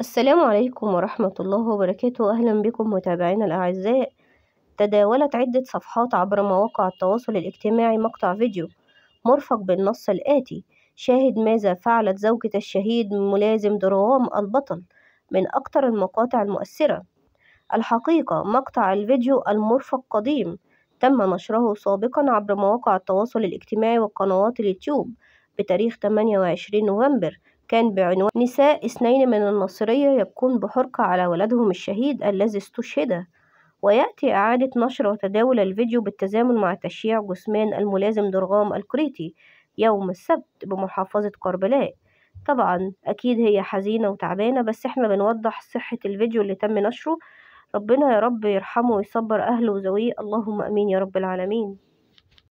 السلام عليكم ورحمة الله وبركاته أهلا بكم متابعينا الأعزاء تداولت عدة صفحات عبر مواقع التواصل الاجتماعي مقطع فيديو مرفق بالنص الآتي شاهد ماذا فعلت زوجة الشهيد ملازم دروام البطل من أكثر المقاطع المؤثرة الحقيقة مقطع الفيديو المرفق قديم تم نشره سابقا عبر مواقع التواصل الاجتماعي وقنوات اليوتيوب بتاريخ 28 نوفمبر كان بعنوان نساء اثنين من النصرية يبكون بحرقة على ولدهم الشهيد الذي استشهد ويأتي إعادة نشر وتداول الفيديو بالتزامن مع تشييع جثمان الملازم درغام الكريتي يوم السبت بمحافظة كربلاء طبعا أكيد هي حزينة وتعبانة بس احنا بنوضح صحة الفيديو اللي تم نشره ربنا يا رب يرحمه ويصبر أهله وزويه اللهم أمين يا رب العالمين